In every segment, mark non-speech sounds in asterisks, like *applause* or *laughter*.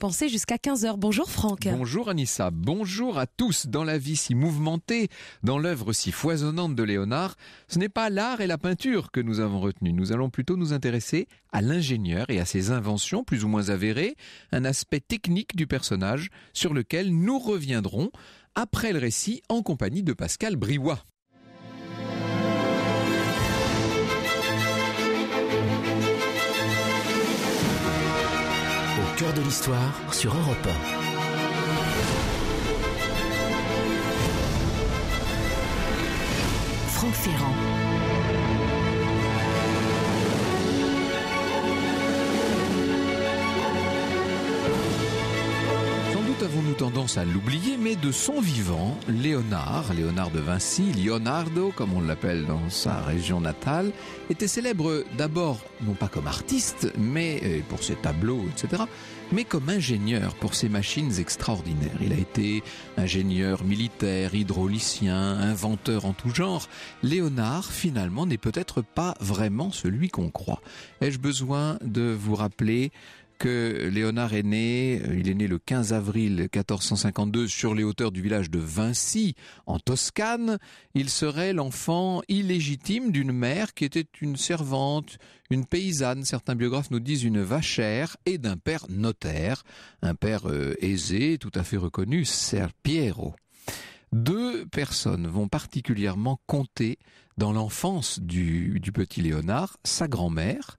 Pensez jusqu'à 15h. Bonjour Franck. Bonjour Anissa, bonjour à tous. Dans la vie si mouvementée, dans l'œuvre si foisonnante de Léonard, ce n'est pas l'art et la peinture que nous avons retenu. Nous allons plutôt nous intéresser à l'ingénieur et à ses inventions plus ou moins avérées, un aspect technique du personnage sur lequel nous reviendrons après le récit en compagnie de Pascal Briouat. de l'histoire sur Europe 1. Franck Ferrand. Sans doute avons-nous tendance à l'oublier, mais de son vivant, Léonard, Léonard de Vinci, Leonardo, comme on l'appelle dans sa région natale, était célèbre d'abord, non pas comme artiste, mais pour ses tableaux, etc., mais comme ingénieur pour ces machines extraordinaires. Il a été ingénieur militaire, hydraulicien, inventeur en tout genre. Léonard, finalement, n'est peut-être pas vraiment celui qu'on croit. Ai-je besoin de vous rappeler que Léonard est né, euh, il est né le 15 avril 1452 sur les hauteurs du village de Vinci, en Toscane. Il serait l'enfant illégitime d'une mère qui était une servante, une paysanne, certains biographes nous disent une vachère, et d'un père notaire, un père euh, aisé, tout à fait reconnu, Ser Piero. Deux personnes vont particulièrement compter dans l'enfance du, du petit Léonard, sa grand-mère,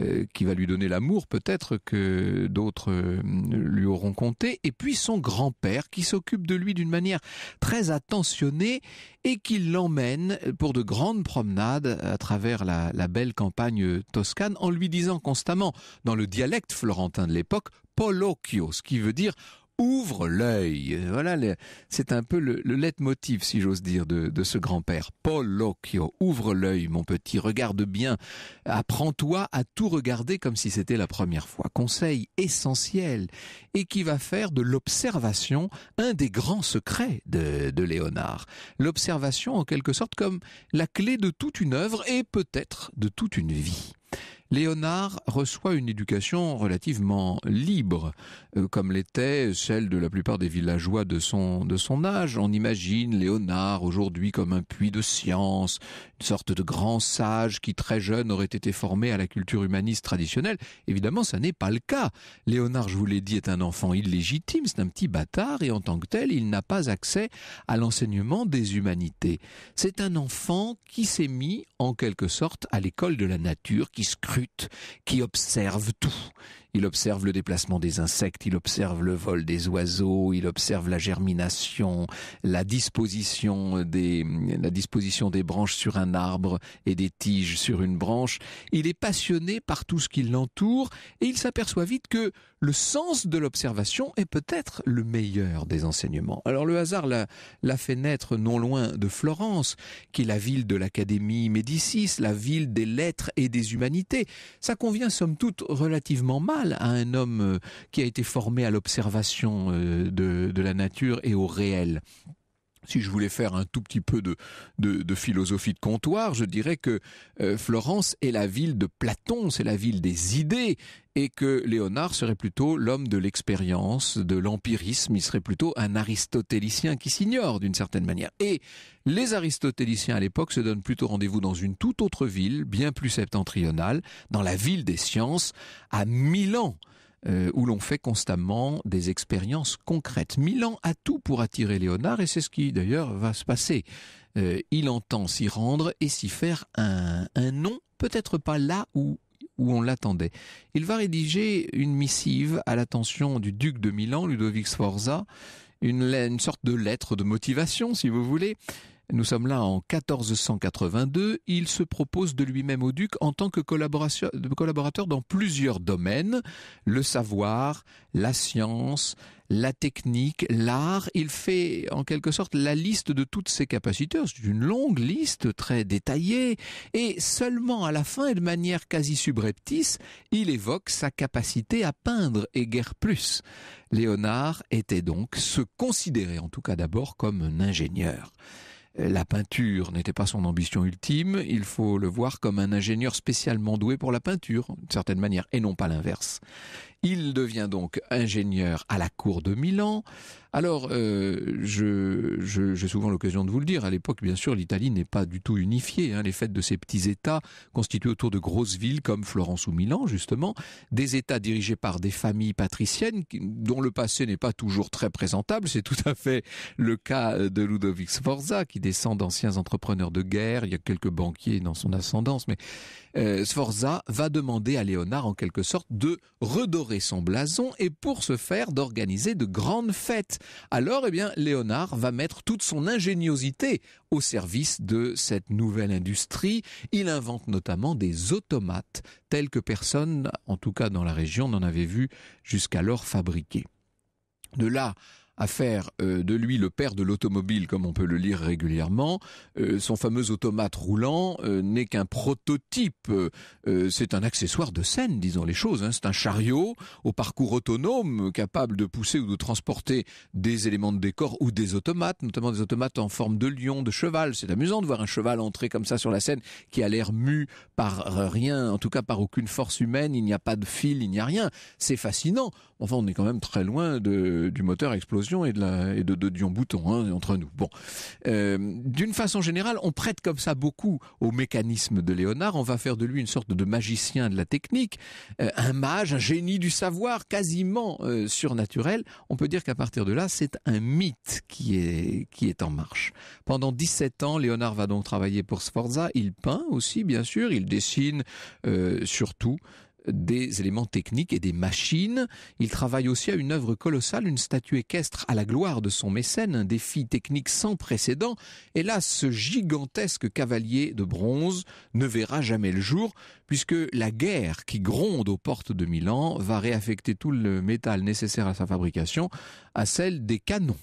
euh, qui va lui donner l'amour peut-être que d'autres euh, lui auront compté, et puis son grand-père qui s'occupe de lui d'une manière très attentionnée et qui l'emmène pour de grandes promenades à travers la, belle campagne toscane en lui disant constamment, dans le dialecte florentin de l'époque, Polocchio, ce qui veut dire ouvre l'œil. Voilà, c'est un peu le, le leitmotiv, si j'ose dire, de, ce grand-père. Paul qui ouvre l'œil, mon petit, regarde bien, apprends-toi à tout regarder comme si c'était la première fois. Conseil essentiel et qui va faire de l'observation un des grands secrets de, de Léonard. L'observation, en quelque sorte, comme la clé de toute une œuvre et peut-être de toute une vie. Léonard reçoit une éducation relativement libre, euh, comme l'était celle de la plupart des villageois de son, de son âge. On imagine Léonard aujourd'hui comme un puits de science, une sorte de grand sage qui très jeune aurait été formé à la culture humaniste traditionnelle. Évidemment, ça n'est pas le cas. Léonard, je vous l'ai dit, est un enfant illégitime, c'est un petit bâtard, et en tant que tel, il n'a pas accès à l'enseignement des humanités. C'est un enfant qui s'est mis, en quelque sorte, à l'école de la nature, qui scrute qui observe tout, il observe le déplacement des insectes, il observe le vol des oiseaux, il observe la germination, la disposition des, la disposition des branches sur un arbre et des tiges sur une branche. Il est passionné par tout ce qui l'entoure et il s'aperçoit vite que le sens de l'observation est peut-être le meilleur des enseignements. Alors le hasard l'a fait naître non loin de Florence, qui est la ville de l'Académie Médicis, la ville des lettres et des humanités. Ça convient somme toute relativement mal à un homme euh, qui a été formé à l'observation euh, de la nature et au réel si je voulais faire un tout petit peu de, philosophie de comptoir, je dirais que euh, Florence est la ville de Platon, c'est la ville des idées, et que Léonard serait plutôt l'homme de l'expérience, de l'empirisme, il serait plutôt un aristotélicien qui s'ignore d'une certaine manière. Et les aristotéliciens à l'époque se donnent plutôt rendez-vous dans une toute autre ville, bien plus septentrionale, dans la ville des sciences, à Milan. Euh, où l'on fait constamment des expériences concrètes. Milan a tout pour attirer Léonard et c'est ce qui d'ailleurs va se passer. Euh, il entend s'y rendre et s'y faire un, un nom, peut-être pas là où où on l'attendait. Il va rédiger une missive à l'attention du duc de Milan, Ludovic Sforza, une sorte de lettre de motivation, si vous voulez, nous sommes là en 1482. Il se propose de lui-même au duc en tant que collaborateur dans plusieurs domaines. Le savoir, la science, la technique, l'art. Il fait en quelque sorte la liste de toutes ses capacités. C'est une longue liste très détaillée. Et seulement à la fin et de manière quasi subreptice, il évoque sa capacité à peindre et guère plus. Léonard était donc se considérer en tout cas d'abord comme un ingénieur la peinture n'était pas son ambition ultime, il faut le voir comme un ingénieur spécialement doué pour la peinture, d'une certaine manière, et non pas l'inverse. Il devient donc ingénieur à la cour de Milan. Alors, euh, j'ai souvent l'occasion de vous le dire, à l'époque, bien sûr, l'Italie n'est pas du tout unifiée. Hein. Les fêtes de ces petits États, constitués autour de grosses villes comme Florence ou Milan, justement, des États dirigés par des familles patriciennes dont le passé n'est pas toujours très présentable. C'est tout à fait le cas de Ludovic Sforza, qui descend d'anciens entrepreneurs de guerre. Il y a quelques banquiers dans son ascendance, mais euh, Sforza va demander à Léonard, en quelque sorte, de redorer son blason et pour ce faire d'organiser de grandes fêtes. Alors, eh bien, Léonard va mettre toute son ingéniosité au service de cette nouvelle industrie. Il invente notamment des automates tels que personne, en tout cas dans la région, n'en avait vu jusqu'alors fabriqués. De là à faire euh, de lui le père de l'automobile, comme on peut le lire régulièrement. Euh, son fameux automate roulant euh, n'est qu'un prototype. c'est un accessoire de scène, disons les choses. Hein. C'est un chariot au parcours autonome, capable de pousser ou de transporter des éléments de décor ou des automates, notamment des automates en forme de lion, de cheval. C'est amusant de voir un cheval entrer comme ça sur la scène, qui a l'air mu par rien, en tout cas par aucune force humaine. Il n'y a pas de fil, il n'y a rien. C'est fascinant. Enfin, on est quand même très loin du moteur explosion et de, Dion Bouton hein, entre nous. Bon, euh, d'une façon générale, on prête comme ça beaucoup au mécanisme de Léonard. On va faire de lui une sorte de magicien de la technique, euh, un mage, un génie du savoir, quasiment euh, surnaturel. On peut dire qu'à partir de là, c'est un mythe qui est qui est en marche. Pendant 17 ans, Léonard va donc travailler pour Sforza. Il peint aussi, bien sûr. Il dessine surtout des éléments techniques et des machines. Il travaille aussi à une œuvre colossale, une statue équestre à la gloire de son mécène, un défi technique sans précédent. hélas, ce gigantesque cavalier de bronze ne verra jamais le jour, puisque la guerre qui gronde aux portes de Milan va réaffecter tout le métal nécessaire à sa fabrication à celle des canons.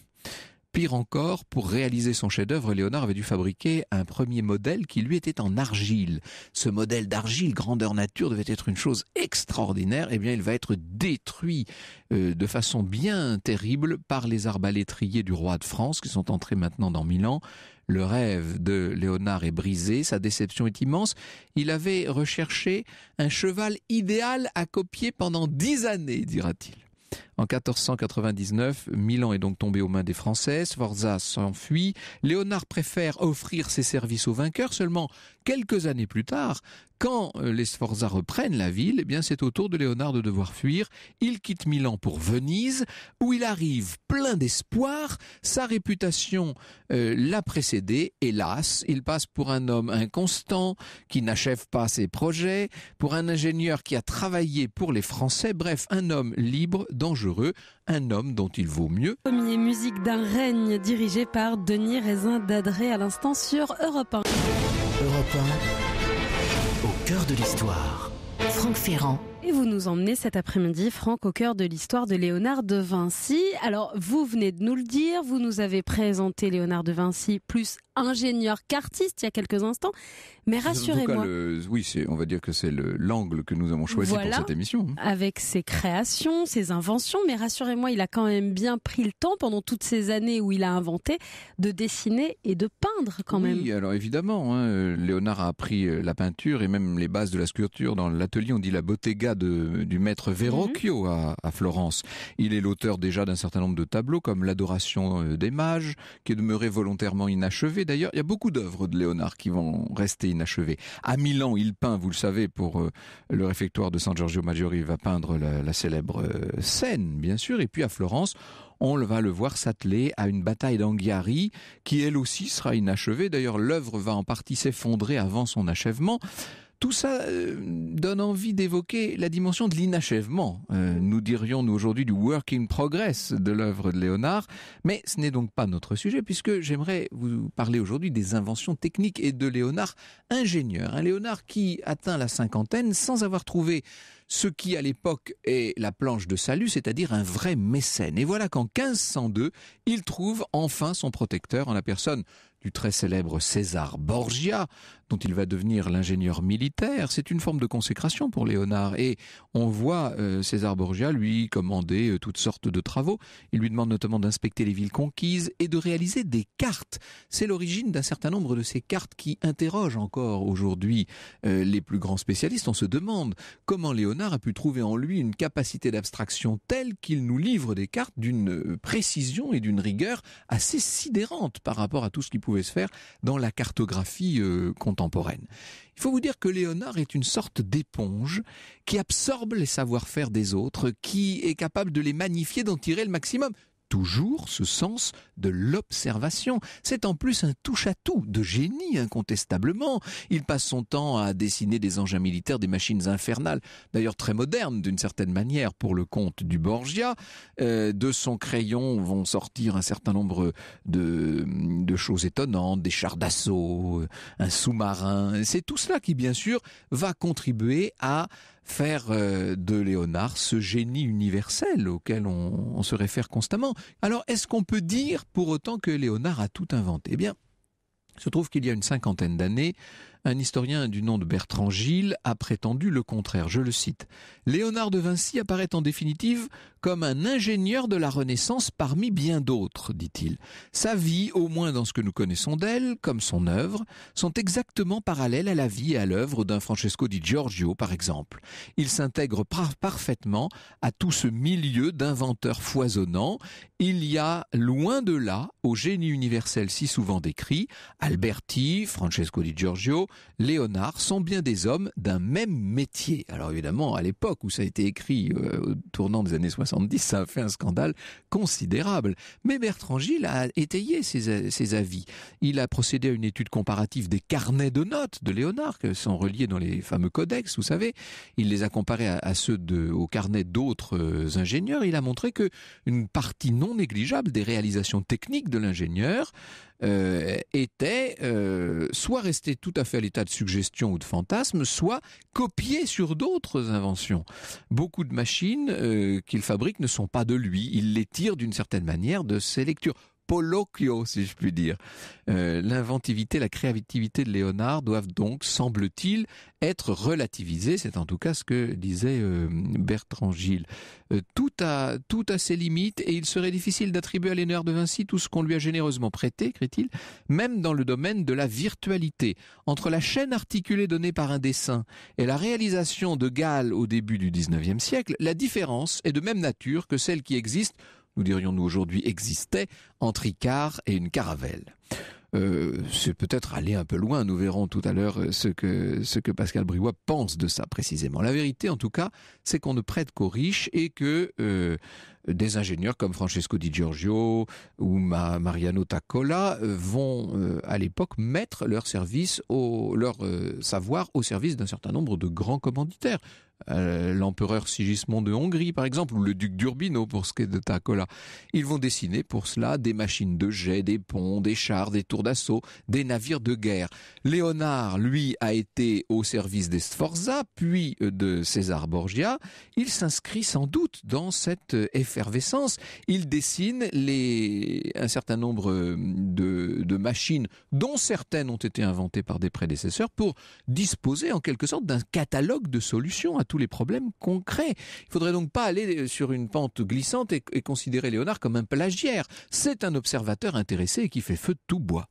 Pire encore, pour réaliser son chef-d'œuvre, Léonard avait dû fabriquer un premier modèle qui lui était en argile. Ce modèle d'argile, grandeur nature, devait être une chose extraordinaire. Eh bien, il va être détruit euh, de façon bien terrible par les arbalétriers du roi de France qui sont entrés maintenant dans Milan. Le rêve de Léonard est brisé, sa déception est immense. Il avait recherché un cheval idéal à copier pendant dix années, dira-t-il. En 1499, Milan est donc tombé aux mains des Français, Sforza s'enfuit, Léonard préfère offrir ses services aux vainqueurs, seulement quelques années plus tard, quand euh, les Sforza reprennent la ville, eh bien c'est au tour de Léonard de devoir fuir. Il quitte Milan pour Venise, où il arrive plein d'espoir. Sa réputation euh, l'a précédé. Hélas, il passe pour un homme inconstant, qui n'achève pas ses projets, pour un ingénieur qui a travaillé pour les Français. Bref, un homme libre, dangereux un homme dont il vaut mieux. Premier musique d'un règne dirigé par Denis Raisin d'Adré à l'instant sur Europe 1. Europe 1, au cœur de l'histoire. Franck Ferrand. Et vous nous emmenez cet après-midi, Franck, au cœur de l'histoire de Léonard de Vinci. Alors, vous venez de nous le dire, vous nous avez présenté Léonard de Vinci plus ingénieur qu'artiste il y a quelques instants. Mais rassurez-moi. Oui, on va dire que c'est l'angle que nous avons choisi pour cette émission. Hein. Avec ses créations, ses inventions. Mais rassurez-moi, il a quand même bien pris le temps pendant toutes ces années où il a inventé de dessiner et de peindre quand même. Oui, alors évidemment, hein, Léonard a appris euh, la peinture et même les bases de la sculpture dans l'atelier. On dit la Bottega du maître Verrocchio mhm. à, Florence. Il est l'auteur déjà d'un certain nombre de tableaux comme l'adoration euh, des mages, qui est demeuré volontairement inachevé. D'ailleurs, il y a beaucoup d'œuvres de Léonard qui vont rester inachevées. À Milan, il peint, vous le savez, pour euh, le réfectoire de San Giorgio Maggiore, il va peindre la, la célèbre euh, scène, bien sûr. Et puis à Florence, on va le voir s'atteler à une bataille d'Anghiari qui elle aussi sera inachevée. D'ailleurs, l'œuvre va en partie s'effondrer avant son achèvement. Tout ça euh, donne envie d'évoquer la dimension de l'inachèvement. Euh, nous dirions, nous, aujourd'hui, du work in progress de l'œuvre de Léonard. Mais ce n'est donc pas notre sujet, puisque j'aimerais vous parler aujourd'hui des inventions techniques et de Léonard ingénieur. Un Léonard qui atteint la cinquantaine sans avoir trouvé ce qui, à l'époque, est la planche de salut, c'est-à-dire un vrai mécène. Et voilà qu'en 1502, il trouve enfin son protecteur en la personne du très célèbre César Borgia, dont il va devenir l'ingénieur militaire. C'est une forme de consécration pour Léonard. Et on voit euh, César Borgia lui commander euh, toutes sortes de travaux. Il lui demande notamment d'inspecter les villes conquises et de réaliser des cartes. C'est l'origine d'un certain nombre de ces cartes qui interrogent encore aujourd'hui euh, les plus grands spécialistes. On se demande comment Léonard a pu trouver en lui une capacité d'abstraction telle qu'il nous livre des cartes d'une précision et d'une rigueur assez sidérante par rapport à tout ce qui pouvait se faire dans la cartographie contemporaine. Il faut vous dire que Léonard est une sorte d'éponge qui absorbe les savoir-faire des autres, qui est capable de les magnifier, d'en tirer le maximum toujours ce sens de l'observation. C'est en plus un touche-à-tout de génie incontestablement. Il passe son temps à dessiner des engins militaires, des machines infernales, d'ailleurs très modernes d'une certaine manière pour le compte du Borgia. Euh, de son crayon vont sortir un certain nombre de choses étonnantes, des chars d'assaut, un sous-marin. C'est tout cela qui bien sûr va contribuer à faire euh, de Léonard ce génie universel auquel on, se réfère constamment. Alors, est-ce qu'on peut dire pour autant que Léonard a tout inventé Eh bien, il se trouve qu'il y a une cinquantaine d'années, un historien du nom de Bertrand Gilles a prétendu le contraire. Je le cite. Léonard de Vinci apparaît en définitive comme un ingénieur de la Renaissance parmi bien d'autres, dit-il. Sa vie, au moins dans ce que nous connaissons d'elle, comme son œuvre, sont exactement parallèles à la vie et à l'œuvre d'un Francesco di Giorgio, par exemple. Il s'intègre parfaitement à tout ce milieu d'inventeurs foisonnants. Il y a, loin de là, au génie universel si souvent décrit, Alberti, Francesco di Giorgio, Léonard sont bien des hommes d'un même métier. Alors évidemment, à l'époque où ça a été écrit, euh, au tournant des années 70, ça a fait un scandale considérable. Mais Bertrand Gilles a étayé ses, avis. Il a procédé à une étude comparative des carnets de notes de Léonard, qui sont reliés dans les fameux codex, vous savez. Il les a comparés à, à ceux de, au d'autres euh, ingénieurs. Il a montré que une partie non négligeable des réalisations techniques de l'ingénieur euh, était euh, soit resté tout à fait à l'état de suggestion ou de fantasme, soit copié sur d'autres inventions. Beaucoup de machines euh, qu'il fabrique ne sont pas de lui, il les tire d'une certaine manière de ses lectures si je puis dire. Euh, l'inventivité, la créativité de Léonard doivent donc, semble-t-il, être relativisées. C'est en tout cas ce que disait euh, Bertrand Gilles. Euh, tout, a, tout a ses limites et il serait difficile d'attribuer à Léonard de Vinci tout ce qu'on lui a généreusement prêté, écrit-il, même dans le domaine de la virtualité. Entre la chaîne articulée donnée par un dessin et la réalisation de Galles au début du XIXe siècle, la différence est de même nature que celle qui existe nous dirions-nous aujourd'hui, existait entre Icare et une caravelle. Euh, c'est peut-être aller un peu loin. Nous verrons tout à l'heure euh, ce que, ce que Pascal Briouat pense de ça précisément. La vérité, en tout cas, c'est qu'on ne prête qu'aux riches et que euh, des ingénieurs comme Francesco Di Giorgio ou Mariano Taccola vont, à l'époque, mettre leur service au, leur savoir au service d'un certain nombre de grands commanditaires. Euh, l'empereur Sigismond de Hongrie par exemple, ou le duc d'Urbino pour ce qui est de Tacola. Ils vont dessiner pour cela des machines de jet, des ponts, des chars, des tours d'assaut, des navires de guerre. Léonard, lui, a été au service des Sforza, puis euh, de César Borgia. Il s'inscrit sans doute dans cette euh, effervescence. Il dessine un certain nombre de, de machines, dont certaines ont été inventées par des prédécesseurs, pour disposer en quelque sorte d'un catalogue de solutions à tous les problèmes concrets. Il faudrait donc pas aller euh, sur une pente glissante et, considérer Léonard comme un plagiaire. C'est un observateur intéressé qui fait feu de tout bois.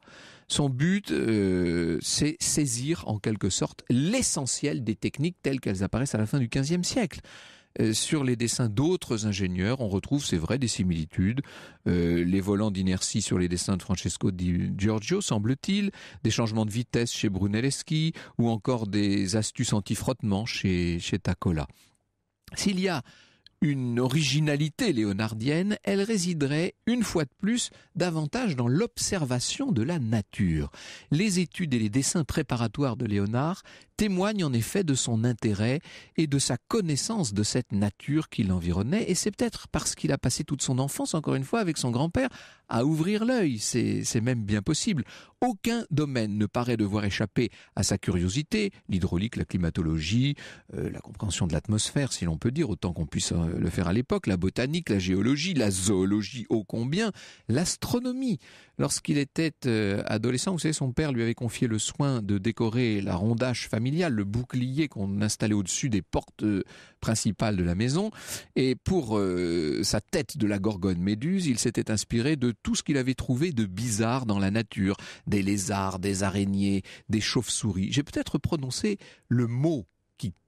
Son but, euh, c'est saisir en quelque sorte l'essentiel des techniques telles qu'elles apparaissent à la fin du XVe siècle. Euh, sur les dessins d'autres ingénieurs, on retrouve, ces vraies des similitudes. Euh, les volants d'inertie sur les dessins de Francesco Di Giorgio, semble-t-il, des changements de vitesse chez Brunelleschi, ou encore des astuces anti-frottement chez, chez Tacola. S'il y a une originalité léonardienne, elle résiderait, une fois de plus, davantage dans l'observation de la nature. Les études et les dessins préparatoires de Léonard témoigne en effet de son intérêt et de sa connaissance de cette nature qui l'environnait, et c'est peut-être parce qu'il a passé toute son enfance, encore une fois, avec son grand-père, à ouvrir l'œil, c'est même bien possible. Aucun domaine ne paraît devoir échapper à sa curiosité, l'hydraulique, la climatologie, euh, la compréhension de l'atmosphère, si l'on peut dire, autant qu'on puisse euh, le faire à l'époque, la botanique, la géologie, la zoologie, ô combien, l'astronomie. Lorsqu'il était euh, adolescent, vous savez, son père lui avait confié le soin de décorer la rondache familiale le bouclier qu'on installait au-dessus des portes euh, principales de la maison. Et pour euh, sa tête de la gorgone méduse, il s'était inspiré de tout ce qu'il avait trouvé de bizarre dans la nature, des lézards, des araignées, des chauves-souris. J'ai peut-être prononcé le mot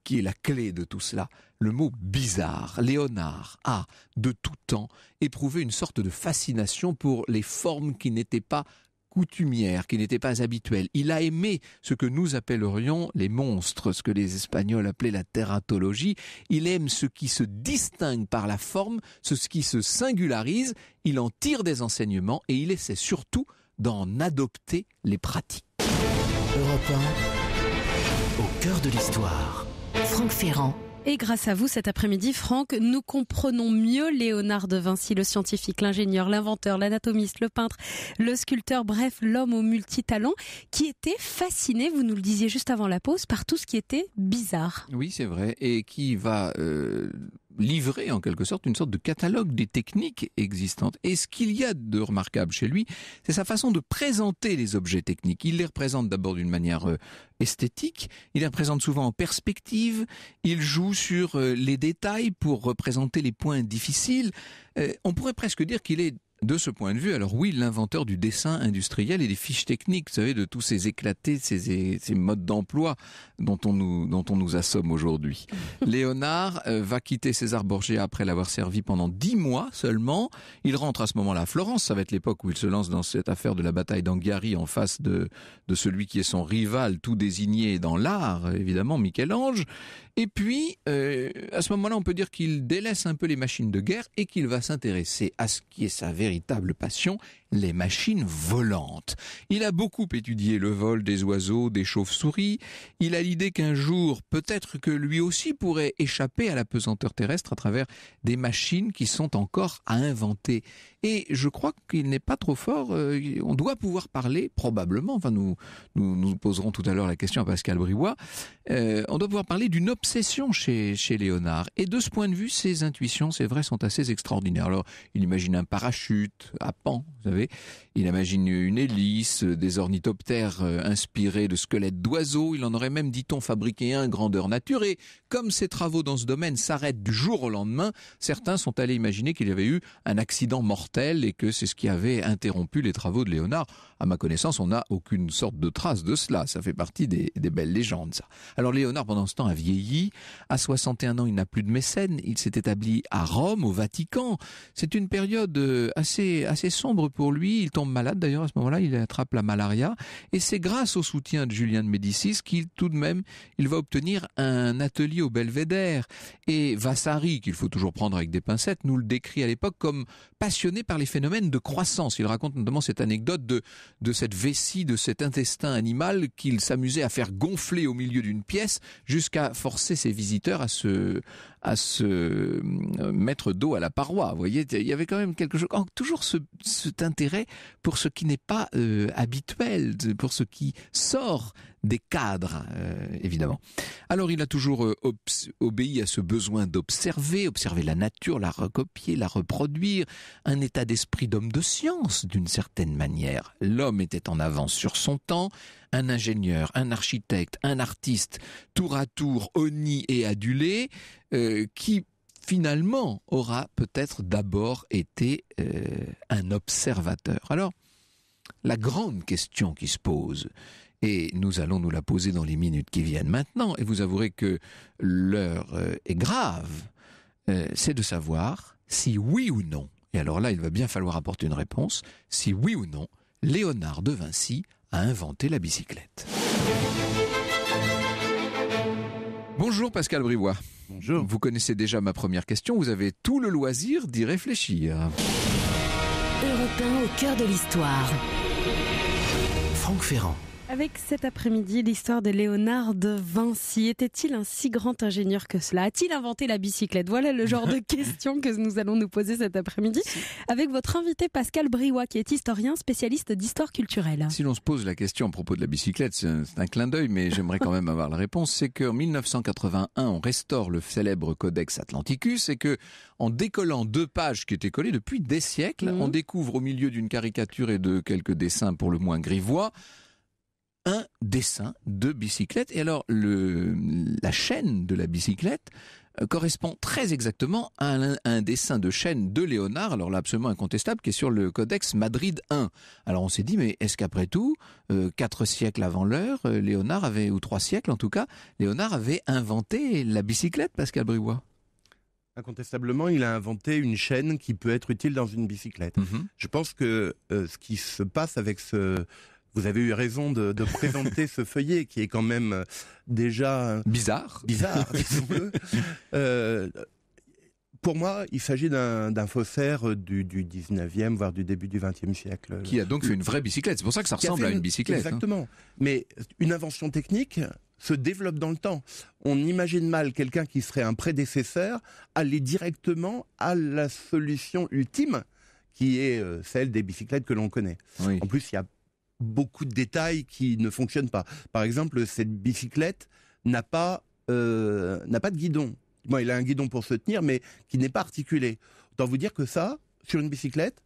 qui, est la clé de tout cela. Le mot bizarre, Léonard, a, de tout temps, éprouvé une sorte de fascination pour les formes qui n'étaient pas coutumière, qui n'était pas habituelle. Il a aimé ce que nous appellerions les monstres, ce que les Espagnols appelaient la terratologie. Il aime ce qui se distingue par la forme, ce qui se singularise. Il en tire des enseignements et il essaie surtout d'en adopter les pratiques. au cœur de l'histoire. Franck Ferrand. Et grâce à vous, cet après-midi, Franck, nous comprenons mieux Léonard de Vinci, le scientifique, l'ingénieur, l'inventeur, l'anatomiste, le peintre, le sculpteur, bref, l'homme aux multitalent, qui était fasciné, vous nous le disiez juste avant la pause, par tout ce qui était bizarre. Oui, c'est vrai, et qui va euh, livrer en quelque sorte une sorte de catalogue des techniques existantes. Et ce qu'il y a de remarquable chez lui, c'est sa façon de présenter les objets techniques. Il les représente d'abord d'une manière euh, esthétique, il les représente souvent en perspective, il joue sur euh, les détails pour représenter les points difficiles. Euh, on pourrait presque dire qu'il est de ce point de vue, alors oui, l'inventeur du dessin industriel et des fiches techniques, vous savez, de tous ces éclatés, ces, modes d'emploi dont on nous, dont on nous assomme aujourd'hui. *laughs* Léonard euh, va quitter César Borgia après l'avoir servi pendant dix mois seulement. Il rentre à ce moment-là à Florence. Ça va être l'époque où il se lance dans cette affaire de la bataille d'Angari en face de, de celui qui est son rival tout désigné dans l'art, évidemment, Michel-Ange. Et puis, euh, à ce moment-là, on peut dire qu'il délaisse un peu les machines de guerre et qu'il va s'intéresser à ce qui est sa véritable passion, les machines volantes. Il a beaucoup étudié le vol des oiseaux, des chauves-souris. Il a l'idée qu'un jour, peut-être que lui aussi pourrait échapper à la pesanteur terrestre à travers des machines qui sont encore à inventer. Et je crois qu'il n'est pas trop fort. Euh, on doit pouvoir parler, probablement, enfin nous, nous, poserons tout à l'heure la question à Pascal Briouat, euh, on doit pouvoir parler d'une obsession chez, chez Léonard. Et de ce point de vue, ses intuitions, c'est vrai, sont assez extraordinaires. Alors, il imagine un parachute à pan, vous il imagine une hélice, euh, des ornithoptères euh, inspirés de squelettes d'oiseaux. Il en aurait même, dit-on, fabriqué un grandeur nature. Et comme ses travaux dans ce domaine s'arrêtent du jour au lendemain, certains sont allés imaginer qu'il y avait eu un accident mortel et que c'est ce qui avait interrompu les travaux de Léonard. À ma connaissance, on n'a aucune sorte de trace de cela. Ça fait partie des, belles légendes, Alors Léonard, pendant ce temps, a vieilli. À 61 ans, il n'a plus de mécène. Il s'est établi à Rome, au Vatican. C'est une période euh, assez, assez sombre pour lui. Il tombe malade d'ailleurs à ce moment-là, il attrape la malaria. Et c'est grâce au soutien de Julien de Médicis qu'il tout de même il va obtenir un atelier au Belvédère. Et Vassari, qu'il faut toujours prendre avec des pincettes, nous le décrit à l'époque comme passionné par les phénomènes de croissance. Il raconte notamment cette anecdote de, de cette vessie, de cet intestin animal qu'il s'amusait à faire gonfler au milieu d'une pièce jusqu'à forcer ses visiteurs à se, à se euh, mettre d'eau à la paroi. Vous voyez, il y avait quand même quelque chose, oh, toujours ce, cet intestin pour ce qui n'est pas euh, habituel, pour ce qui sort des cadres, euh, évidemment. Alors il a toujours euh, obéi à ce besoin d'observer, observer la nature, la recopier, la reproduire, un état d'esprit d'homme de science d'une certaine manière. L'homme était en avance sur son temps, un ingénieur, un architecte, un artiste, tour à tour honni et adulé, qui finalement aura peut-être d'abord été euh, un observateur. Alors, la grande question qui se pose, et nous allons nous la poser dans les minutes qui viennent maintenant, et vous avouerez que l'heure euh, est grave, euh, c'est de savoir si oui ou non, et alors là il va bien falloir apporter une réponse, si oui ou non, Léonard de Vinci a inventé la bicyclette. Bonjour Pascal Brivois. Bonjour. Vous connaissez déjà ma première question, vous avez tout le loisir d'y réfléchir. Europe au cœur de l'histoire. Franck Ferrand. Avec cet après-midi, l'histoire de Léonard de Vinci. Était-il un si grand ingénieur que cela A-t-il inventé la bicyclette Voilà le genre de *laughs* questions que nous allons nous poser cet après-midi avec votre invité Pascal Briouat, qui est historien spécialiste d'histoire culturelle. Si l'on se pose la question à propos de la bicyclette, c'est un, clin d'œil, mais j'aimerais quand même avoir la réponse. C'est qu'en 1981, on restaure le célèbre Codex Atlanticus et que, en décollant deux pages qui étaient collées depuis des siècles, mhm. on découvre au milieu d'une caricature et de quelques dessins pour le moins grivois, un dessin de bicyclette. Et alors, le, la chaîne de la bicyclette euh, correspond très exactement à un, dessin de chaîne de Léonard, alors là absolument incontestable, qui est sur le Codex Madrid 1. Alors on s'est dit, mais est-ce qu'après tout, euh, quatre siècles avant l'heure, euh, Léonard avait, ou trois siècles en tout cas, Léonard avait inventé la bicyclette, Pascal Briouat Incontestablement, il a inventé une chaîne qui peut être utile dans une bicyclette. Mhm. Je pense que ce qui se passe avec ce, vous avez eu raison de, présenter ce feuillet qui est quand même euh, déjà euh, bizarre. Bizarre, disons-le. *laughs* Euh, pour moi, il s'agit d'un faussaire du, 19e, voire du début du 20e siècle. Qui a donc fait une vraie bicyclette. C'est pour ça que ça ressemble à une bicyclette. Hein. Exactement. Mais une invention technique se développe dans le temps. On imagine mal quelqu'un qui serait un prédécesseur aller directement à la solution ultime qui est celle des bicyclettes que l'on connaît. En plus, il y a beaucoup de détails qui ne fonctionnent pas. Par exemple, cette bicyclette n'a pas euh, n'a pas de guidon. Moi, il a un guidon pour se tenir, mais qui n'est pas articulé. Autant vous dire que ça, sur une bicyclette,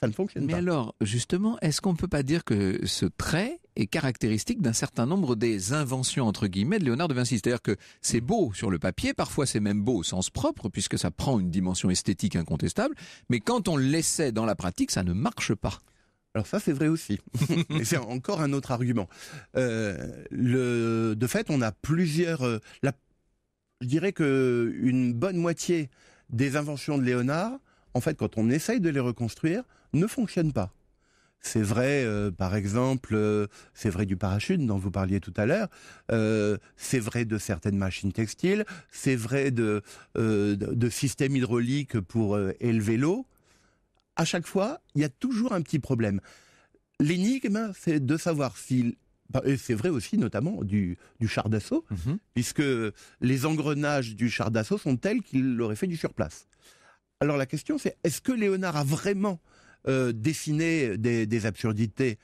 ça ne fonctionne pas. Mais alors, justement, est-ce qu'on ne peut pas dire que ce trait est caractéristique d'un certain nombre des inventions, entre guillemets, de Léonard de Vinci C'est-à-dire que c'est beau sur le papier, parfois c'est même beau au sens propre, puisque ça prend une dimension esthétique incontestable, mais quand on l'essaie dans la pratique, ça ne marche pas. Alors ça, c'est vrai aussi. *laughs* Et c'est encore un autre argument. Euh, de fait, on a plusieurs. Euh, je dirais que une bonne moitié des inventions de Léonard, en fait, quand on essaye de les reconstruire, ne fonctionnent pas. C'est vrai, euh, par exemple, c'est vrai du parachute dont vous parliez tout à l'heure. c'est vrai de certaines machines textiles. C'est vrai de, de systèmes hydrauliques pour élever l'eau à chaque fois, il y a toujours un petit problème. L'énigme, c'est de savoir s'il... Bah, c'est vrai aussi notamment du, char d'assaut, mhm. puisque les engrenages du char d'assaut sont tels qu'il l'aurait fait du surplace. Alors la question c'est, est-ce que Léonard a vraiment euh, dessiné des, absurdités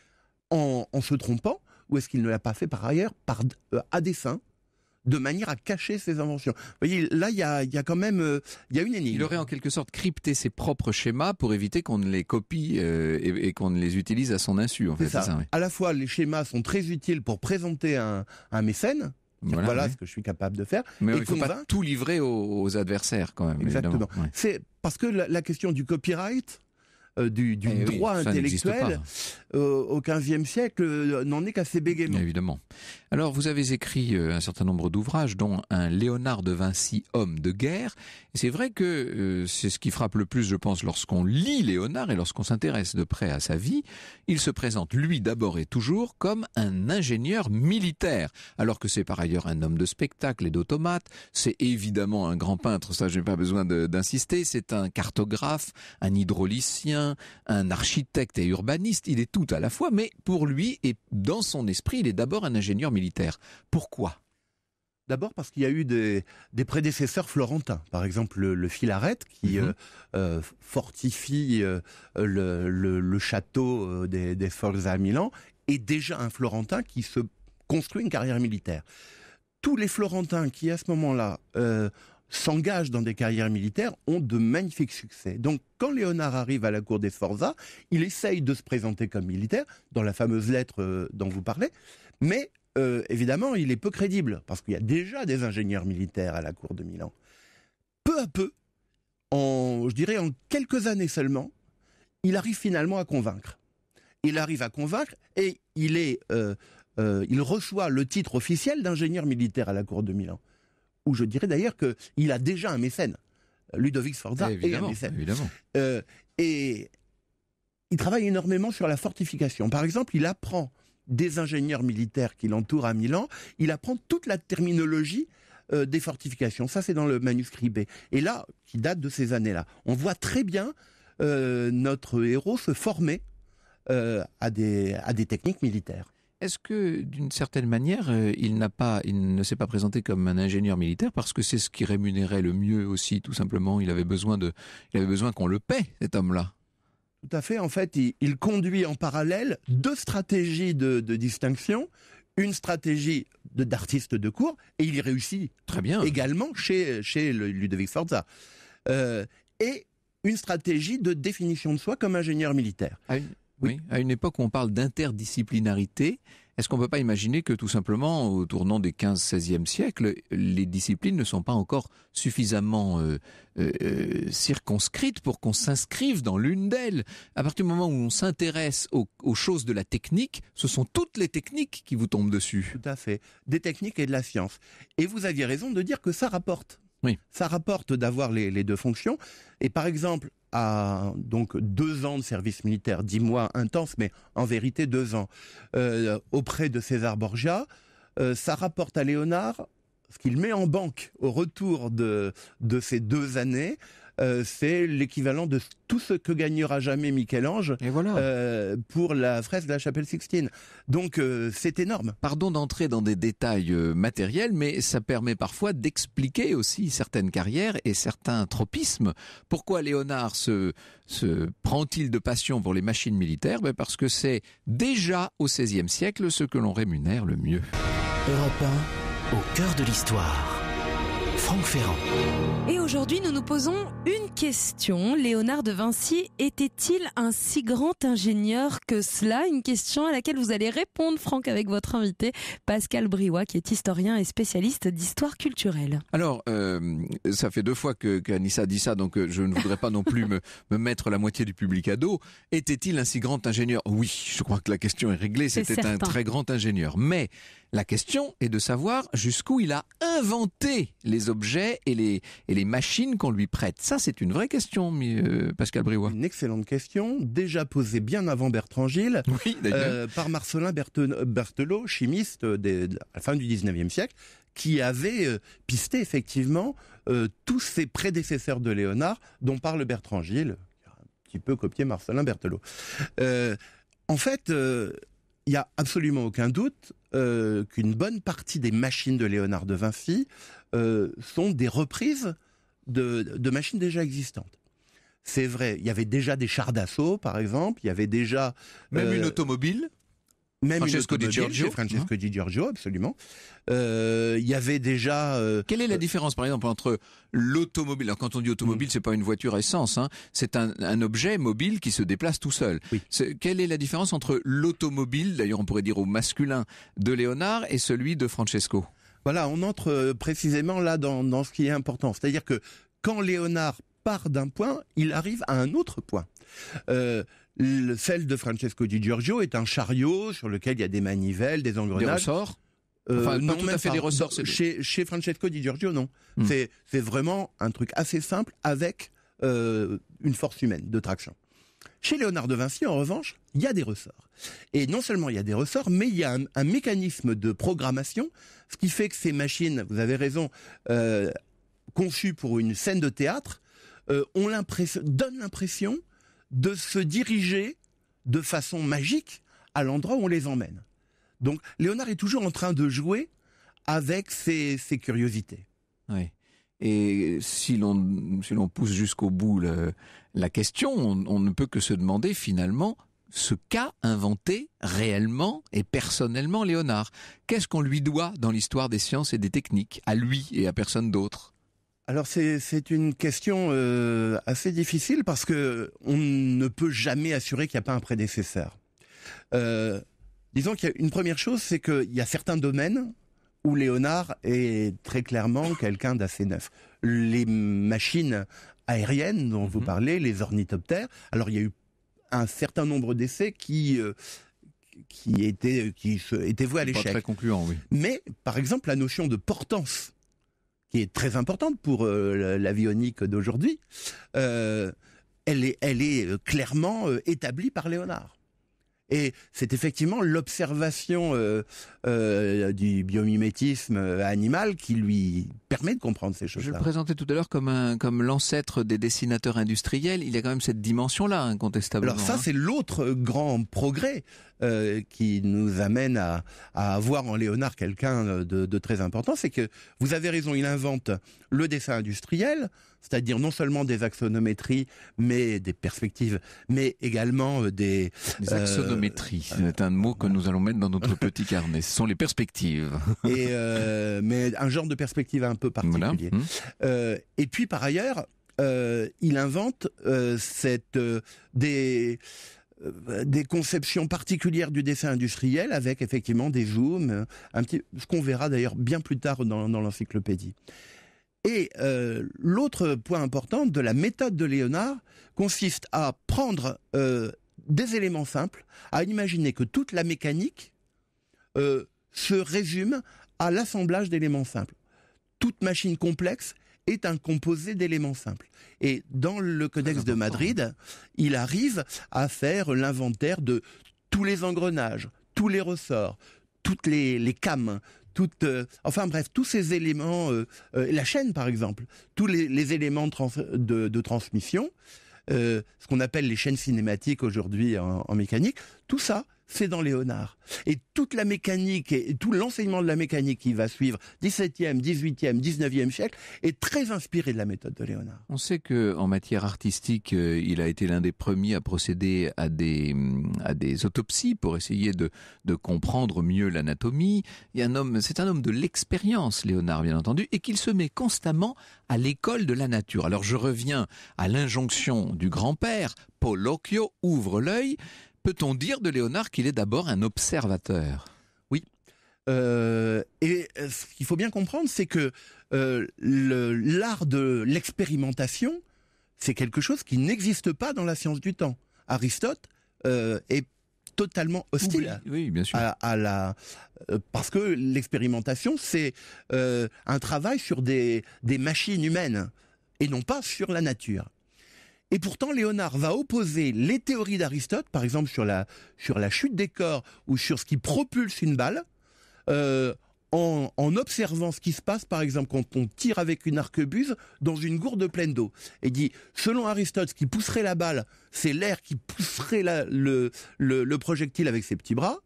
en, se trompant, ou est-ce qu'il ne l'a pas fait par ailleurs par, euh, à dessein de manière à cacher ses inventions. Vous voyez, là, il y a, quand même euh, il y a une énigme. Il aurait en quelque sorte crypté ses propres schémas pour éviter qu'on ne les copie euh, et, qu'on ne les utilise à son insu. En fait, À la fois, les schémas sont très utiles pour présenter un, mécène, voilà, ce que je suis capable de faire. Mais il ne faut pas tout livrer aux, adversaires quand même. Exactement. C'est parce que la, question du copyright, euh, du, eh droit intellectuel euh, au XVe siècle euh, n'en est qu'à ses bégaiements. Évidemment. Alors vous avez écrit un certain nombre d'ouvrages, dont un Léonard de Vinci, homme de guerre. C'est vrai que c'est ce qui frappe le plus, je pense, lorsqu'on lit Léonard et lorsqu'on s'intéresse de près à sa vie. Il se présente, lui d'abord et toujours, comme un ingénieur militaire, alors que c'est par ailleurs un homme de spectacle et d'automate. C'est évidemment un grand peintre, ça n'ai pas besoin d'insister. C'est un cartographe, un hydraulicien, un architecte et urbaniste, il est tout à la fois, mais pour lui et dans son esprit, il est d'abord un ingénieur militaire. Pourquoi D'abord parce qu'il y a eu des, prédécesseurs florentins, par exemple le, le Filaret qui mhm. euh, euh, fortifie euh, le, château des, des Forza à Milan, est déjà un Florentin qui se construit une carrière militaire. Tous les Florentins qui à ce moment-là s'engagent dans des carrières militaires ont de magnifiques succès. Donc quand Léonard arrive à la cour des Forza, il essaye de se présenter comme militaire, dans la fameuse lettre euh, dont vous parlez, mais euh, évidemment il est peu crédible, parce qu'il y a déjà des ingénieurs militaires à la cour de Milan. Peu à peu, en, je dirais en quelques années seulement, il arrive finalement à convaincre. Il arrive à convaincre et il est... Euh, il reçoit le titre officiel d'ingénieur militaire à la cour de Milan où je dirais d'ailleurs qu'il a déjà un mécène. Ludovic Sforza est un mécène. Euh, et il travaille énormément sur la fortification. Par exemple, il apprend des ingénieurs militaires qui l'entourent à Milan, il apprend toute la terminologie euh, des fortifications. Ça, c'est dans le manuscrit B. Et là, qui date de ces années-là, on voit très bien euh, notre héros se former à des techniques militaires. Est-ce que, d'une certaine manière, euh, il n'a pas, il ne s'est pas présenté comme un ingénieur militaire parce que c'est ce qui rémunérait le mieux aussi, tout simplement. Il avait besoin de, il avait besoin qu'on le paie, cet homme-là. Tout à fait. En fait, il, conduit en parallèle deux stratégies de, distinction. Une stratégie d'artiste de, cour, cours, et il y réussit. Très bien. Également chez, chez Ludovic Forza. Euh, et une stratégie de définition de soi comme ingénieur militaire. Ah oui. À une époque où on parle d'interdisciplinarité, est-ce qu'on ne peut pas imaginer que tout simplement, au tournant des 15-16e siècles, les disciplines ne sont pas encore suffisamment euh, euh, euh, circonscrites pour qu'on s'inscrive dans l'une d'elles À partir du moment où on s'intéresse aux, choses de la technique, ce sont toutes les techniques qui vous tombent dessus. Tout à fait. Des techniques et de la science. Et vous aviez raison de dire que ça rapporte. Oui. Ça rapporte d'avoir les deux fonctions. Et par exemple, à donc deux ans de service militaire, dix mois intenses, mais en vérité deux ans, euh, auprès de César Borgia. Euh, ça rapporte à Léonard ce qu'il met en banque au retour de, de ces deux années, euh, c'est l'équivalent de tout ce que gagnera jamais Michel-Ange euh, pour la fresque de la chapelle Sixtine. Donc euh, c'est énorme. Pardon d'entrer dans des détails matériels, mais ça permet parfois d'expliquer aussi certaines carrières et certains tropismes. Pourquoi Léonard se, prend-il de passion pour les machines militaires ben Parce que c'est déjà au XVIe siècle ce que l'on rémunère le mieux. Europe au cœur de l'histoire. Franck Ferrand. Et aujourd'hui, nous nous posons une question. Léonard de Vinci était-il un si grand ingénieur que cela Une question à laquelle vous allez répondre, Franck, avec votre invité, Pascal Briouat, qui est historien et spécialiste d'histoire culturelle. Alors, euh, ça fait deux fois que qu'Anissa dit ça, donc euh, je ne voudrais pas non plus me, *laughs* me mettre la moitié du public à dos. Était-il un si grand ingénieur Oui, je crois que la question est réglée. C'était un très grand ingénieur. Mais la question est de savoir jusqu'où il a inventé les objets objets et les, et les machines qu'on lui prête Ça, c'est une vraie question, euh, Pascal Briouat. Une excellente question, déjà posée bien avant Bertrand Gilles, *laughs* euh, par Marcelin Berthelot, chimiste à euh, la fin du 19e siècle, qui avait pisté effectivement tous ses prédécesseurs de Léonard, dont parle Bertrand Gilles, qui peu copié Marcelin Berthelot. en fait, il n'y a absolument aucun doute qu'une bonne partie des machines de Léonard de Vinci euh, sont des reprises de, machines déjà existantes. C'est vrai, il y avait déjà des chars d'assaut, par exemple, il y avait déjà... Même euh, une automobile même Francesco Di Giorgio, Francesco hein. Di Giorgio, absolument. Euh, il y avait déjà. Quelle est la différence, par exemple, entre l'automobile Alors, quand on dit automobile, ce mm. c'est pas une voiture essence, hein, c'est un, objet mobile qui se déplace tout seul. quelle est la différence entre l'automobile, d'ailleurs, on pourrait dire au masculin de Léonard, et celui de Francesco voilà, on entre euh, précisément là dans, ce qui est important. C'est-à-dire que quand Léonard part d'un point, il arrive à un autre point. Euh, celle de Francesco Di Giorgio est un chariot sur lequel il y a des manivelles, des engrenages. Des ressorts euh, non, tout à des ressorts. Chez, Francesco Di Giorgio, non. Hmm. C'est vraiment un truc assez simple avec une force humaine de traction. Chez Léonard de Vinci, en revanche, il y a des ressorts. Et non seulement il y a des ressorts, mais il y a un, mécanisme de programmation, ce qui fait que ces machines, vous avez raison, euh, conçues pour une scène de théâtre, euh, l'impression, donnent l'impression de se diriger de façon magique à l'endroit où on les emmène. Donc Léonard est toujours en train de jouer avec ses, ses curiosités. Oui. Et si l'on si l'on pousse jusqu'au bout la question, on, ne peut que se demander finalement ce qu'a inventé réellement et personnellement Léonard. Qu'est-ce qu'on lui doit dans l'histoire des sciences et des techniques, à lui et à personne d'autre alors c'est une question euh, assez difficile parce que on ne peut jamais assurer qu'il n'y a pas un prédécesseur. Euh, disons qu'il y a une première chose, c'est qu'il y a certains domaines où Léonard est très clairement quelqu'un d'assez neuf. Les machines aériennes dont vous mhm. parlez, les ornithoptères, alors il y a eu un certain nombre d'essais qui euh, qui étaient qui étaient voués à l'échec. Très concluant, oui. Mais par exemple la notion de portance qui est très importante pour euh, l'avionique d'aujourd'hui, euh, elle est elle est clairement établie par Léonard. Et c'est effectivement l'observation euh, euh, du biomimétisme euh, animal qui lui permet de comprendre ces choses. -là. Je le présentais tout à l'heure comme comme l'ancêtre des dessinateurs industriels. Il y a quand même cette dimension-là incontestablement. Alors ça, hein. c'est l'autre grand progrès. Euh, qui nous amène à, à, avoir en Léonard quelqu'un euh, de, très important, c'est que vous avez raison, il invente le dessin industriel, c'est-à-dire non seulement des axonométries, mais des perspectives, mais également euh, des... Des axonométries, c'est un mot que nous allons mettre dans notre petit carnet, ce sont les perspectives. *laughs* Et mais un genre de perspective un peu particulier. Hmm. et puis par ailleurs, il invente cette... des euh, des conceptions particulières du dessin industriel avec effectivement des zooms, euh, un petit, ce qu'on verra d'ailleurs bien plus tard dans, l'encyclopédie. Et euh, l'autre point important de la méthode de Léonard consiste à prendre des éléments simples, à imaginer que toute la mécanique se résume à l'assemblage d'éléments simples. Toute machine complexe est un composé d'éléments simples. Et dans le Codex de hein. Madrid, il arrive à faire l'inventaire de tous les engrenages, tous les ressorts, toutes les, les cames, toutes, euh, enfin bref, tous ces éléments, euh, euh, la chaîne par exemple, tous les, éléments de, transmission, ce qu'on appelle les chaînes cinématiques aujourd'hui en mécanique, tout ça, c'est dans Léonard. Et toute la mécanique et tout l'enseignement de la mécanique qui va suivre 17e, 18e, 19e siècle est très inspiré de la méthode de Léonard. On sait que en matière artistique, euh, il a été l'un des premiers à procéder à des à des autopsies pour essayer de comprendre mieux l'anatomie. Il un homme, c'est un homme de l'expérience, Léonard bien entendu, et qu'il se met constamment à l'école de la nature. Alors je reviens à l'injonction du grand-père, Polocchio ouvre l'œil, peut-on dire de Léonard qu'il est d'abord un observateur Oui. Euh, et euh, ce qu'il faut bien comprendre, c'est que euh, l'art de l'expérimentation, c'est quelque chose qui n'existe pas dans la science du temps. Aristote est totalement hostile bien À, la parce que l'expérimentation c'est un travail sur des des machines humaines et non pas sur la nature. Et pourtant, Léonard va opposer les théories d'Aristote, par exemple sur la, sur la chute des corps ou sur ce qui propulse une balle, euh, en, observant ce qui se passe, par exemple, quand on tire avec une arquebuse dans une gourde pleine d'eau. Et dit, selon Aristote, ce qui pousserait la balle, c'est l'air qui pousserait le, le, projectile avec ses petits bras.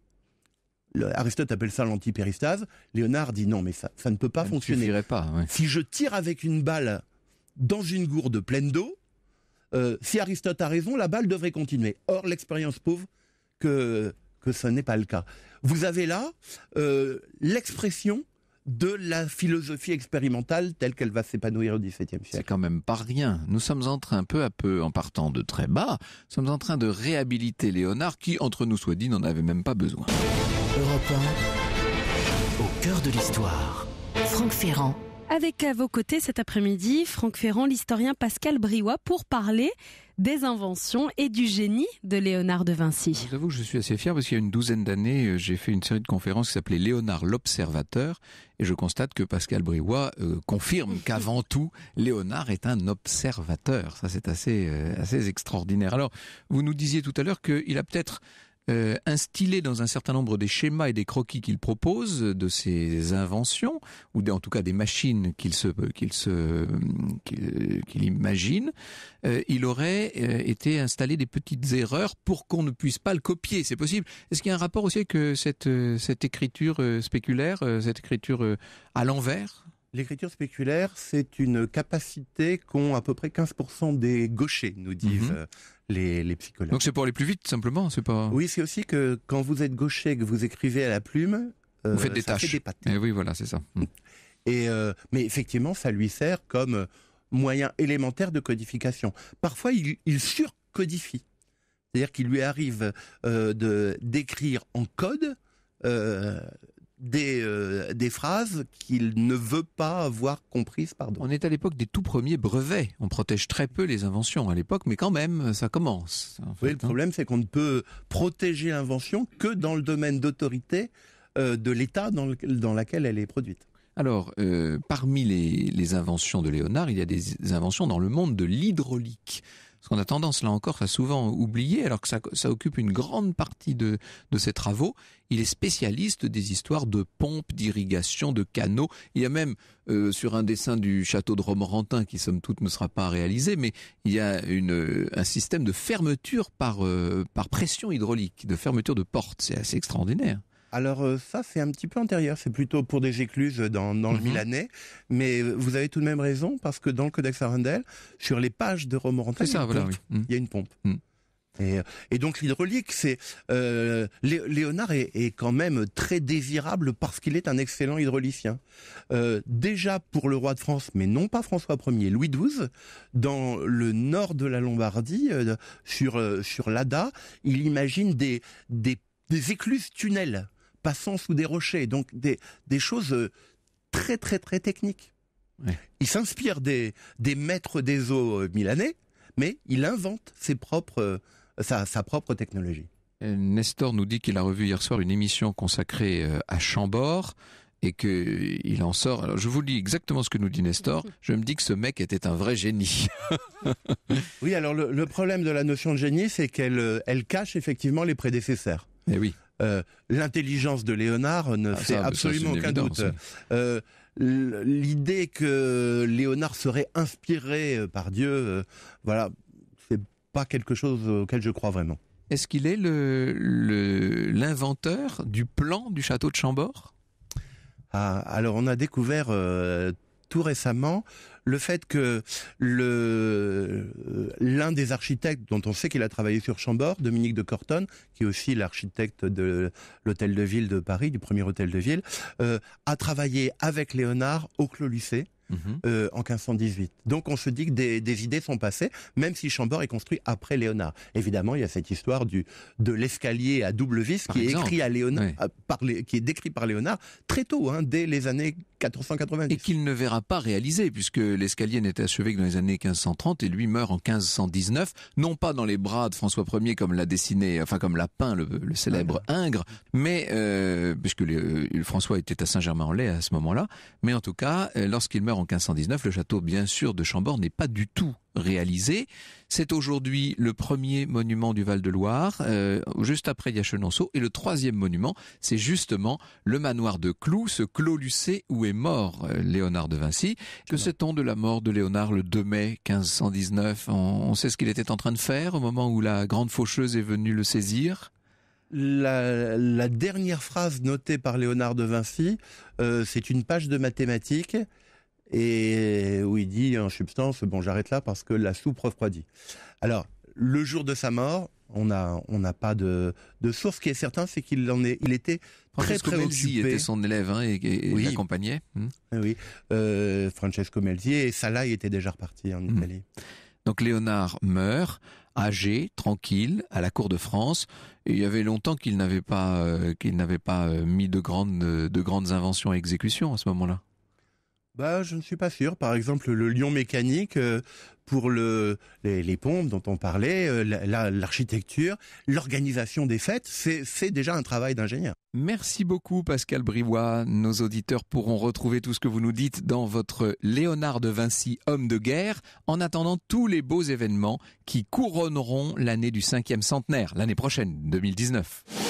Aristote appelle ça l'antipéristase. Léonard dit non, mais ça, ne peut pas fonctionner. pas, Si je tire avec une balle dans une gourde pleine d'eau, euh, si Aristote a raison, la balle devrait continuer. Or, l'expérience prouve que, que ce n'est pas le cas. Vous avez là euh, l'expression de la philosophie expérimentale telle qu'elle va s'épanouir au XVIIe siècle. C'est quand même pas rien. Nous sommes en train, peu à peu, en partant de très bas, sommes en train de réhabiliter Léonard qui, entre nous soit dit, n'en avait même pas besoin. Europe au cœur de l'histoire. Franck Ferrand. Avec à vos côtés cet après-midi, Franck Ferrand, l'historien Pascal Briouat, pour parler des inventions et du génie de Léonard de Vinci. Je que je suis assez fier parce qu'il y a une douzaine d'années, euh, j'ai fait une série de conférences qui s'appelait Léonard l'observateur et je constate que Pascal Briouat euh, confirme *laughs* qu'avant tout, Léonard est un observateur. Ça, c'est assez, euh, assez extraordinaire. Alors, vous nous disiez tout à l'heure qu'il a peut-être euh, instillé dans un certain nombre des schémas et des croquis qu'il propose de ses inventions, ou en tout cas des machines qu'il se qu'il se qu'il imagine, euh, il aurait euh, été installé des petites erreurs pour qu'on ne puisse pas le copier. C'est possible. Est-ce qu'il y a un rapport aussi avec cette cette écriture spéculaire, cette écriture à l'envers L'écriture spéculaire, c'est une capacité qu'ont à peu près 15% des gauchers, nous disent mhm les, psychologues. Donc c'est pour aller plus vite simplement, c'est pas. Oui, c'est aussi que quand vous êtes gaucher et que vous écrivez à la plume, euh, vous faites des ça des pattes. Et eh oui, voilà, c'est ça. Mm. *laughs* Et euh, mais effectivement, ça lui sert comme euh, moyen élémentaire de codification. Parfois, il, surcodifie, c'est-à-dire qu'il lui arrive de d'écrire en code des, euh, des phrases qu'il ne veut pas avoir comprises pardon On est à l'époque des tout premiers brevets. On protège très peu les inventions à l'époque, mais quand même, ça commence. le hein. problème, c'est qu'on ne peut protéger l'invention que dans le domaine d'autorité euh, de l'État dans, dans laquelle elle est produite. Alors, euh, parmi les, les, inventions de Léonard, il y a des inventions dans le monde de l'hydraulique. Ce qu'on a tendance, là encore, à souvent oublier, alors que ça, occupe une grande partie de, ses travaux. Il est spécialiste des histoires de pompes, d'irrigation, de canaux. Il y a même, euh, sur un dessin du château de Romorantin, qui somme toute ne sera pas réalisé, mais il y a un système de fermeture par, euh, par pression hydraulique, de fermeture de portes. C'est assez extraordinaire. Alors euh, ça, c'est un petit peu antérieur, c'est plutôt pour des écluses dans, le mhm. Milanais, mais euh, vous avez tout de même raison, parce que dans le Codex Arundel, sur les pages de Romorantin, il, mhm. il y a une pompe. Mhm. Euh, et, donc l'hydraulique, c'est Léonard est, quand même très désirable parce qu'il est un excellent hydraulicien. déjà pour le roi de France, mais non pas François Ier, Louis XII, dans le nord de la Lombardie, sur sur l'Ada, il imagine des des des écluses tunnels passant sous des rochers, donc des, choses euh, très très très techniques. Il s'inspire des, des maîtres des eaux euh, milanais, mais il invente ses propres, euh, sa, propre technologie. Nestor nous dit qu'il a revu hier soir une émission consacrée à Chambord et qu'il en sort. Alors je vous lis exactement ce que nous dit Nestor. Je me dis que ce mec était un vrai génie. *laughs* oui, alors le, problème de la notion de génie, c'est qu'elle elle cache effectivement les prédécesseurs. Eh oui. Euh, l'intelligence de Léonard ne ah, fait absolument aucun doute. Euh, l'idée que Léonard serait inspiré euh, par Dieu, ce voilà, c'est pas quelque chose auquel je crois vraiment. Est-ce qu'il est l'inventeur le, l'inventeur du plan du château de Chambord ah, alors on a découvert tout récemment le fait que euh, l'un des architectes dont on sait qu'il a travaillé sur Chambord, Dominique de Corton, qui est aussi l'architecte de l'hôtel de ville de Paris, du premier hôtel de ville, euh, a travaillé avec Léonard au Clos Lucé Mhm. Euh, en 1518. Donc on se dit que des, idées sont passées, même si Chambord est construit après Léonard. Évidemment, il y a cette histoire du de l'escalier à double vis qui est écrit à Léonard, euh, par qui est décrit par Léonard très tôt, hein, dès les années 480 Et qu'il ne verra pas réalisé, puisque l'escalier n'était achevé que dans les années 1530 et lui meurt en 1519, non pas dans les bras de François Ier comme l'a dessiné, enfin comme l'a peint le, célèbre Ingres, mais euh, puisque François était à Saint-Germain-en-Laye à ce moment-là, mais en tout cas, lorsqu'il meurt en 1519, le château bien sûr de Chambord n'est pas du tout réalisé. C'est aujourd'hui le premier monument du Val-de-Loire, euh, juste après Yachenonceau. Et le troisième monument, c'est justement le manoir de Clou, ce Clos Lucé où est mort euh, Léonard de Vinci. Que sait-on de la mort de Léonard le 2 mai 1519 on, sait ce qu'il était en train de faire au moment où la grande faucheuse est venue le saisir la, dernière phrase notée par Léonard de Vinci, euh, c'est une page de mathématiques et où il dit en substance, bon j'arrête là parce que la soupe refroidit. Alors, le jour de sa mort, on n'a on n'a pas de, source. Ce qui est certain, c'est qu'il en est, il était très Francesco Melzi était son élève hein, et, oui. l'accompagnait. Hmm. Ah oui, euh, Francesco Melzi et Salah était déjà reparti en hmm. Italie. Donc Léonard meurt, âgé, tranquille, à la cour de France. il y avait longtemps qu'il n'avait pas euh, qu'il n'avait pas euh, mis de grandes de grandes inventions à exécution à ce moment-là. Bah, je ne suis pas sûr. Par exemple, le lion mécanique, euh, pour les, pompes dont on parlait, euh, l'architecture, l'organisation des fêtes, c'est déjà un travail d'ingénieur. Merci beaucoup Pascal Brivois. Nos auditeurs pourront retrouver tout ce que vous nous dites dans votre Léonard de Vinci, homme de guerre, en attendant tous les beaux événements qui couronneront l'année du cinquième centenaire, l'année prochaine, 2019.